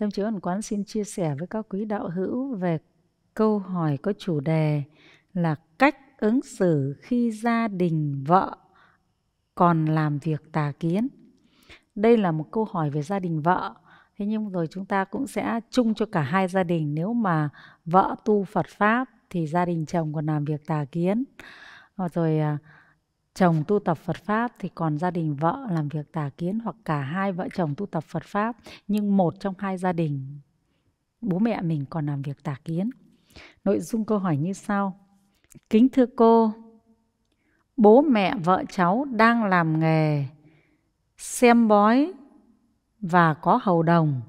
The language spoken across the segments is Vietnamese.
Tâm Chiếu Ẩn Quán xin chia sẻ với các quý đạo hữu về câu hỏi có chủ đề là cách ứng xử khi gia đình vợ còn làm việc tà kiến. Đây là một câu hỏi về gia đình vợ. Thế nhưng rồi chúng ta cũng sẽ chung cho cả hai gia đình nếu mà vợ tu Phật Pháp thì gia đình chồng còn làm việc tà kiến. Ờ, rồi, rồi à, chồng tu tập Phật Pháp thì còn gia đình vợ làm việc tà kiến hoặc cả hai vợ chồng tu tập Phật Pháp nhưng một trong hai gia đình bố mẹ mình còn làm việc tà kiến. Nội dung câu hỏi như sau. Kính thưa cô, bố mẹ vợ cháu đang làm nghề xem bói và có hầu đồng.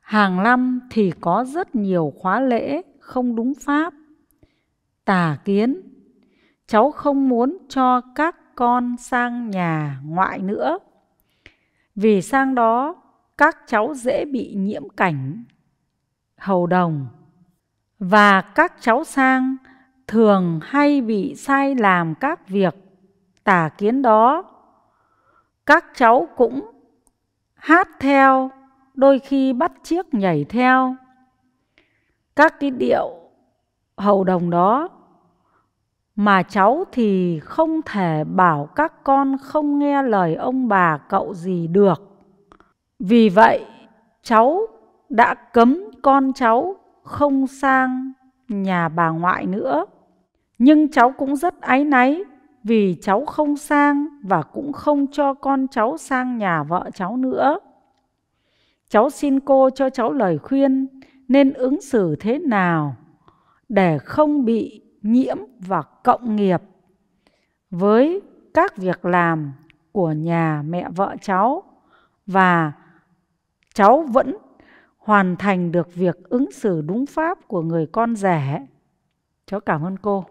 Hàng năm thì có rất nhiều khóa lễ không đúng pháp, tà kiến cháu không muốn cho các con sang nhà ngoại nữa vì sang đó các cháu dễ bị nhiễm cảnh hầu đồng và các cháu sang thường hay bị sai làm các việc tà kiến đó các cháu cũng hát theo đôi khi bắt chiếc nhảy theo các cái điệu hầu đồng đó mà cháu thì không thể bảo các con không nghe lời ông bà cậu gì được vì vậy cháu đã cấm con cháu không sang nhà bà ngoại nữa nhưng cháu cũng rất áy náy vì cháu không sang và cũng không cho con cháu sang nhà vợ cháu nữa cháu xin cô cho cháu lời khuyên nên ứng xử thế nào để không bị nhiễm và cộng nghiệp với các việc làm của nhà mẹ vợ cháu và cháu vẫn hoàn thành được việc ứng xử đúng pháp của người con rể. Cháu cảm ơn cô.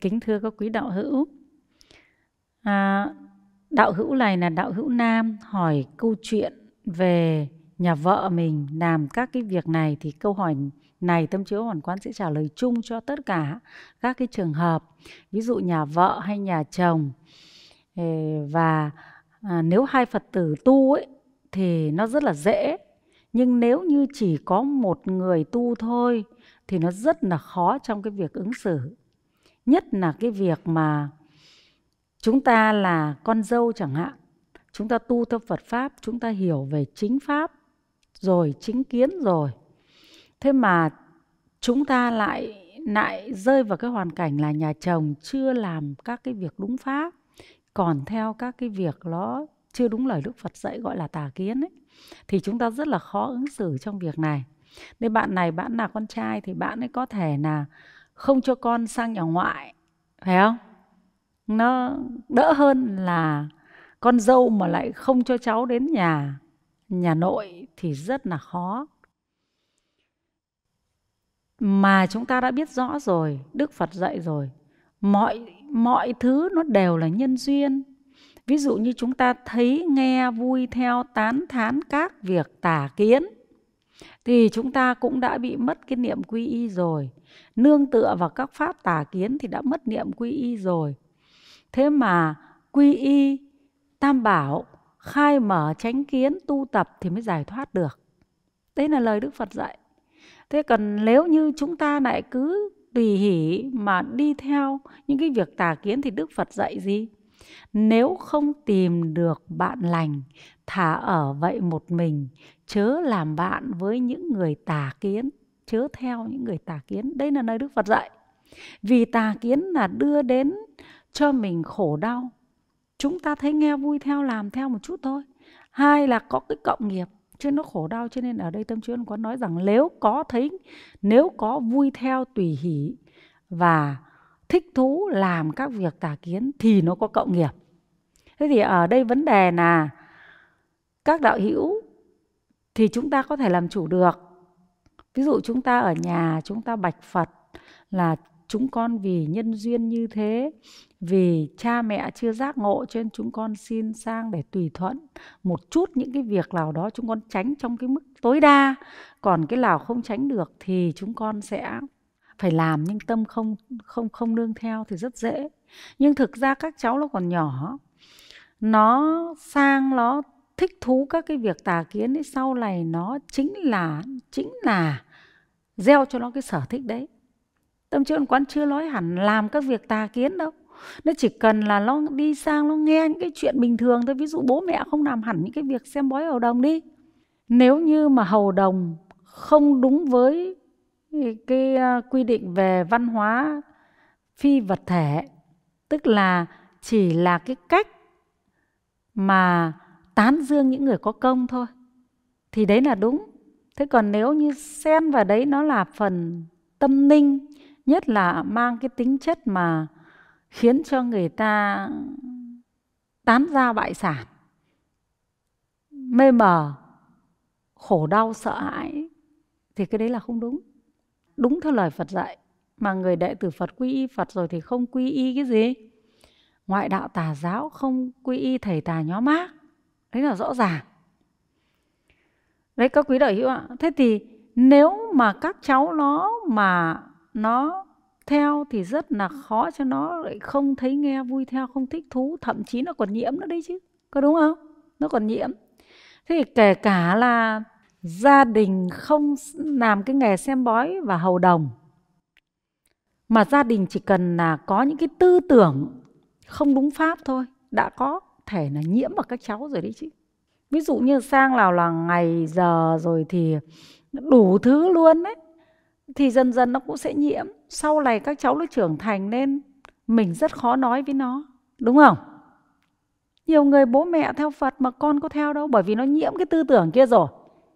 Kính thưa các quý đạo hữu, à, đạo hữu này là đạo hữu nam hỏi câu chuyện về nhà vợ mình làm các cái việc này thì câu hỏi này tâm chiếu hoàn quán sẽ trả lời chung cho tất cả các cái trường hợp ví dụ nhà vợ hay nhà chồng và à, nếu hai phật tử tu ấy thì nó rất là dễ nhưng nếu như chỉ có một người tu thôi thì nó rất là khó trong cái việc ứng xử nhất là cái việc mà chúng ta là con dâu chẳng hạn chúng ta tu theo phật pháp chúng ta hiểu về chính pháp rồi chính kiến rồi thế mà chúng ta lại lại rơi vào cái hoàn cảnh là nhà chồng chưa làm các cái việc đúng pháp còn theo các cái việc nó chưa đúng lời Đức Phật dạy gọi là tà kiến ấy thì chúng ta rất là khó ứng xử trong việc này. Nên bạn này bạn là con trai thì bạn ấy có thể là không cho con sang nhà ngoại phải không? Nó đỡ hơn là con dâu mà lại không cho cháu đến nhà nhà nội thì rất là khó mà chúng ta đã biết rõ rồi đức phật dạy rồi mọi mọi thứ nó đều là nhân duyên ví dụ như chúng ta thấy nghe vui theo tán thán các việc tà kiến thì chúng ta cũng đã bị mất cái niệm quy y rồi nương tựa vào các pháp tà kiến thì đã mất niệm quy y rồi thế mà quy y tam bảo khai mở chánh kiến tu tập thì mới giải thoát được đấy là lời đức phật dạy thế còn nếu như chúng ta lại cứ tùy hỷ mà đi theo những cái việc tà kiến thì đức phật dạy gì nếu không tìm được bạn lành thả ở vậy một mình chớ làm bạn với những người tà kiến chớ theo những người tà kiến đây là nơi đức phật dạy vì tà kiến là đưa đến cho mình khổ đau chúng ta thấy nghe vui theo làm theo một chút thôi hai là có cái cộng nghiệp chứ nó khổ đau cho nên ở đây tâm chuyên có nói rằng nếu có thấy nếu có vui theo tùy hỷ và thích thú làm các việc tà kiến thì nó có cộng nghiệp thế thì ở đây vấn đề là các đạo hữu thì chúng ta có thể làm chủ được ví dụ chúng ta ở nhà chúng ta bạch phật là chúng con vì nhân duyên như thế vì cha mẹ chưa giác ngộ cho nên chúng con xin sang để tùy thuận một chút những cái việc nào đó chúng con tránh trong cái mức tối đa còn cái nào không tránh được thì chúng con sẽ phải làm nhưng tâm không không không nương theo thì rất dễ nhưng thực ra các cháu nó còn nhỏ nó sang nó thích thú các cái việc tà kiến ấy sau này nó chính là chính là gieo cho nó cái sở thích đấy Tâm chữ quán chưa nói hẳn làm các việc tà kiến đâu. Nó chỉ cần là nó đi sang nó nghe những cái chuyện bình thường thôi. Ví dụ bố mẹ không làm hẳn những cái việc xem bói hầu đồng đi. Nếu như mà hầu đồng không đúng với cái à, quy định về văn hóa phi vật thể tức là chỉ là cái cách mà tán dương những người có công thôi thì đấy là đúng thế còn nếu như xen vào đấy nó là phần tâm ninh nhất là mang cái tính chất mà khiến cho người ta tán ra bại sản mê mờ khổ đau sợ hãi thì cái đấy là không đúng đúng theo lời phật dạy mà người đệ tử phật quy y phật rồi thì không quy y cái gì ngoại đạo tà giáo không quy y thầy tà nhóm mát, đấy là rõ ràng đấy các quý đạo hữu ạ thế thì nếu mà các cháu nó mà nó theo thì rất là khó cho nó lại không thấy nghe vui theo không thích thú thậm chí nó còn nhiễm nữa đấy chứ có đúng không nó còn nhiễm thế thì kể cả là gia đình không làm cái nghề xem bói và hầu đồng mà gia đình chỉ cần là có những cái tư tưởng không đúng pháp thôi đã có thể là nhiễm vào các cháu rồi đấy chứ ví dụ như sang nào là ngày giờ rồi thì đủ thứ luôn đấy thì dần dần nó cũng sẽ nhiễm sau này các cháu nó trưởng thành nên mình rất khó nói với nó đúng không nhiều người bố mẹ theo phật mà con có theo đâu bởi vì nó nhiễm cái tư tưởng kia rồi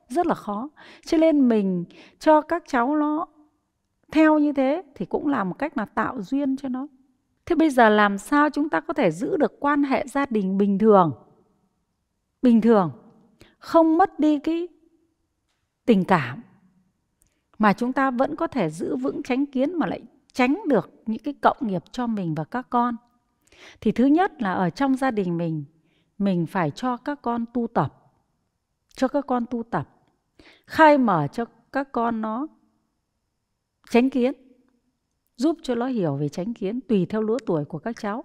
rất là khó cho nên mình cho các cháu nó theo như thế thì cũng là một cách mà tạo duyên cho nó thế bây giờ làm sao chúng ta có thể giữ được quan hệ gia đình bình thường bình thường không mất đi cái tình cảm mà chúng ta vẫn có thể giữ vững tránh kiến mà lại tránh được những cái cộng nghiệp cho mình và các con thì thứ nhất là ở trong gia đình mình mình phải cho các con tu tập cho các con tu tập khai mở cho các con nó tránh kiến giúp cho nó hiểu về tránh kiến tùy theo lứa tuổi của các cháu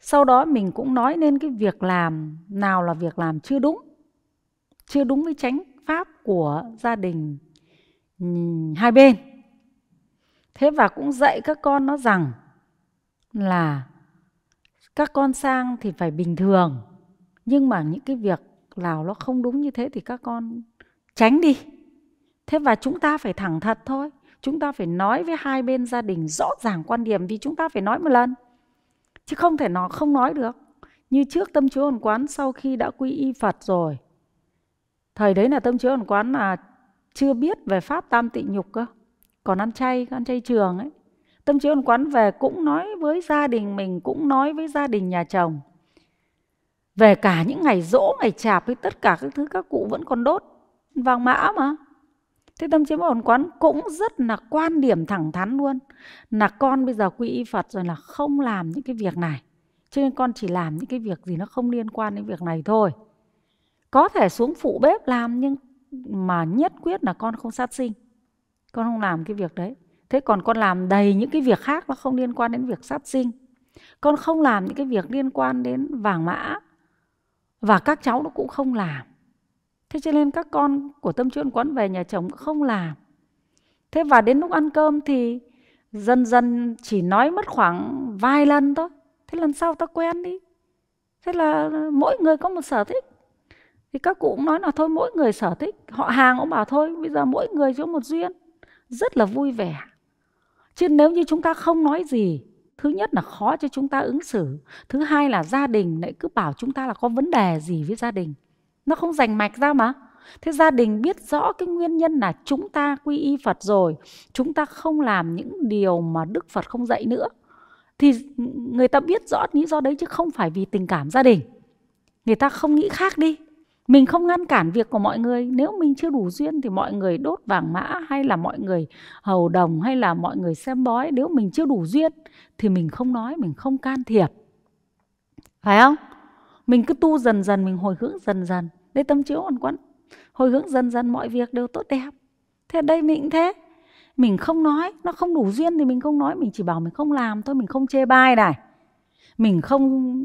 sau đó mình cũng nói nên cái việc làm nào là việc làm chưa đúng chưa đúng với tránh pháp của gia đình hai bên thế và cũng dạy các con nó rằng là các con sang thì phải bình thường nhưng mà những cái việc nào nó không đúng như thế thì các con tránh đi thế và chúng ta phải thẳng thật thôi chúng ta phải nói với hai bên gia đình rõ ràng quan điểm vì chúng ta phải nói một lần chứ không thể nó không nói được như trước tâm chúa hồn quán sau khi đã quy y phật rồi thời đấy là tâm chúa hồn quán là chưa biết về pháp tam tị nhục cơ còn ăn chay ăn chay trường ấy tâm trí ôn quán về cũng nói với gia đình mình cũng nói với gia đình nhà chồng về cả những ngày rỗ ngày chạp với tất cả các thứ các cụ vẫn còn đốt vàng mã mà thế tâm trí ôn quán cũng rất là quan điểm thẳng thắn luôn là con bây giờ quy y phật rồi là không làm những cái việc này cho nên con chỉ làm những cái việc gì nó không liên quan đến việc này thôi có thể xuống phụ bếp làm nhưng mà nhất quyết là con không sát sinh con không làm cái việc đấy thế còn con làm đầy những cái việc khác nó không liên quan đến việc sát sinh con không làm những cái việc liên quan đến vàng mã và các cháu nó cũng không làm thế cho nên các con của tâm chuyên quán về nhà chồng không làm thế và đến lúc ăn cơm thì dần dần chỉ nói mất khoảng vài lần thôi thế lần sau ta quen đi thế là mỗi người có một sở thích thì các cụ cũng nói là thôi mỗi người sở thích họ hàng cũng bảo thôi bây giờ mỗi người chỗ một duyên rất là vui vẻ chứ nếu như chúng ta không nói gì thứ nhất là khó cho chúng ta ứng xử thứ hai là gia đình lại cứ bảo chúng ta là có vấn đề gì với gia đình nó không rành mạch ra mà thế gia đình biết rõ cái nguyên nhân là chúng ta quy y phật rồi chúng ta không làm những điều mà đức phật không dạy nữa thì người ta biết rõ lý do đấy chứ không phải vì tình cảm gia đình người ta không nghĩ khác đi mình không ngăn cản việc của mọi người nếu mình chưa đủ duyên thì mọi người đốt vàng mã hay là mọi người hầu đồng hay là mọi người xem bói nếu mình chưa đủ duyên thì mình không nói mình không can thiệp phải không mình cứ tu dần dần mình hồi hướng dần dần đây tâm chiếu còn quẫn hồi hướng dần dần mọi việc đều tốt đẹp thế đây mình cũng thế mình không nói nó không đủ duyên thì mình không nói mình chỉ bảo mình không làm thôi mình không chê bai này mình không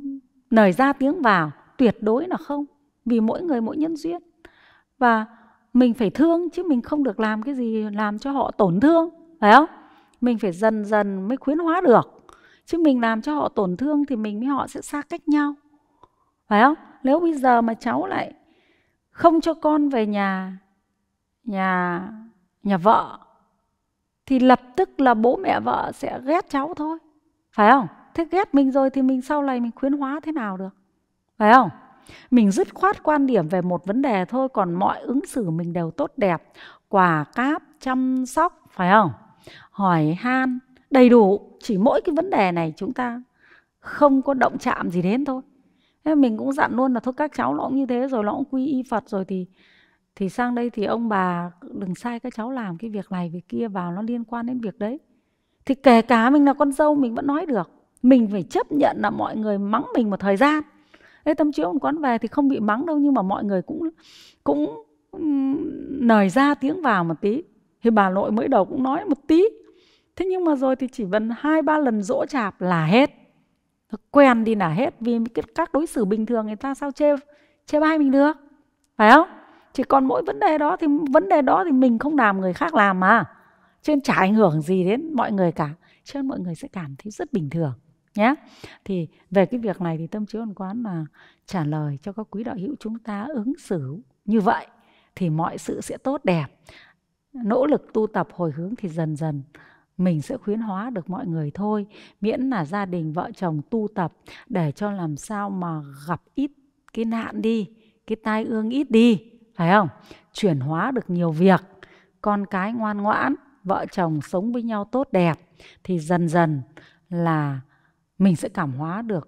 lời ra tiếng vào tuyệt đối là không vì mỗi người mỗi nhân duyên và mình phải thương chứ mình không được làm cái gì làm cho họ tổn thương phải không mình phải dần dần mới khuyến hóa được chứ mình làm cho họ tổn thương thì mình với họ sẽ xa cách nhau phải không nếu bây giờ mà cháu lại không cho con về nhà nhà nhà vợ thì lập tức là bố mẹ vợ sẽ ghét cháu thôi phải không thế ghét mình rồi thì mình sau này mình khuyến hóa thế nào được phải không mình dứt khoát quan điểm về một vấn đề thôi còn mọi ứng xử mình đều tốt đẹp quả cáp chăm sóc phải không hỏi han đầy đủ chỉ mỗi cái vấn đề này chúng ta không có động chạm gì đến thôi thế mình cũng dặn luôn là thôi các cháu nó cũng như thế rồi nó cũng quy y phật rồi thì thì sang đây thì ông bà đừng sai các cháu làm cái việc này việc kia vào nó liên quan đến việc đấy thì kể cả mình là con dâu mình vẫn nói được mình phải chấp nhận là mọi người mắng mình một thời gian thế tấm chiếu quán về thì không bị mắng đâu nhưng mà mọi người cũng cũng nời ra tiếng vào một tí thì bà nội mới đầu cũng nói một tí thế nhưng mà rồi thì chỉ cần hai ba lần dỗ chạp là hết quen đi là hết vì các đối xử bình thường người ta sao chê chê bai mình được phải không chỉ còn mỗi vấn đề đó thì vấn đề đó thì mình không làm người khác làm mà trên chả ảnh hưởng gì đến mọi người cả cho nên mọi người sẽ cảm thấy rất bình thường nhé thì về cái việc này thì tâm trí hoàn quán là trả lời cho các quý đạo hữu chúng ta ứng xử như vậy thì mọi sự sẽ tốt đẹp nỗ lực tu tập hồi hướng thì dần dần mình sẽ khuyến hóa được mọi người thôi miễn là gia đình vợ chồng tu tập để cho làm sao mà gặp ít cái nạn đi cái tai ương ít đi phải không chuyển hóa được nhiều việc con cái ngoan ngoãn vợ chồng sống với nhau tốt đẹp thì dần dần là mình sẽ cảm hóa được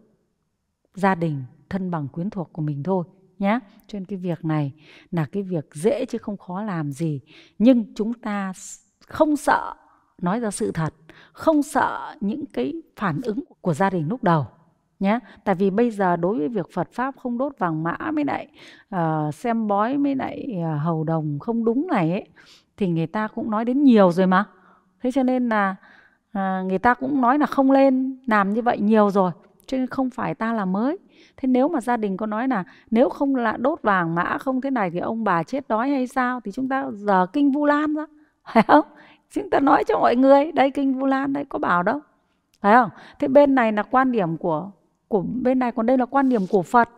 gia đình thân bằng quyến thuộc của mình thôi nhé cho nên cái việc này là cái việc dễ chứ không khó làm gì nhưng chúng ta không sợ nói ra sự thật không sợ những cái phản ứng của gia đình lúc đầu nhé tại vì bây giờ đối với việc Phật pháp không đốt vàng mã mới lại uh, xem bói mới lại uh, hầu đồng không đúng này ấy thì người ta cũng nói đến nhiều rồi mà thế cho nên là À, người ta cũng nói là không lên làm như vậy nhiều rồi cho nên không phải ta là mới thế nếu mà gia đình có nói là nếu không là đốt vàng mã không thế này thì ông bà chết đói hay sao thì chúng ta giờ kinh vu lan ra phải không chúng ta nói cho mọi người đây kinh vu lan đấy có bảo đâu phải không thế bên này là quan điểm của của bên này còn đây là quan điểm của phật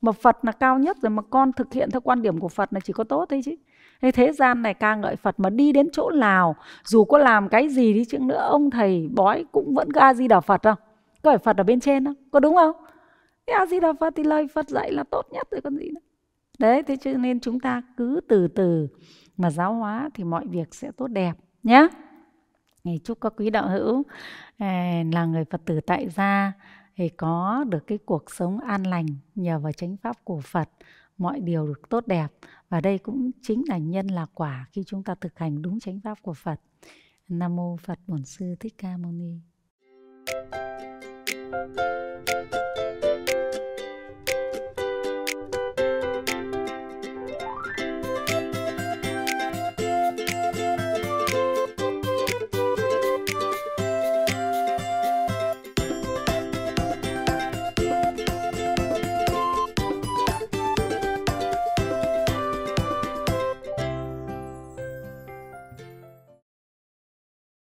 mà phật là cao nhất rồi mà con thực hiện theo quan điểm của phật là chỉ có tốt thôi chứ thế thế gian này ca ngợi phật mà đi đến chỗ nào dù có làm cái gì đi chăng nữa ông thầy bói cũng vẫn có a di đà phật không có phải phật ở bên trên không có đúng không thế a di đà phật thì lời phật dạy là tốt nhất rồi còn gì nữa đấy thế cho nên chúng ta cứ từ từ mà giáo hóa thì mọi việc sẽ tốt đẹp nhé chúc các quý đạo hữu à, là người phật tử tại gia thì có được cái cuộc sống an lành nhờ vào chánh pháp của phật mọi điều được tốt đẹp và đây cũng chính là nhân là quả khi chúng ta thực hành đúng chánh pháp của Phật. Nam mô Phật Bổn sư Thích Ca Mâu Ni. Thank you.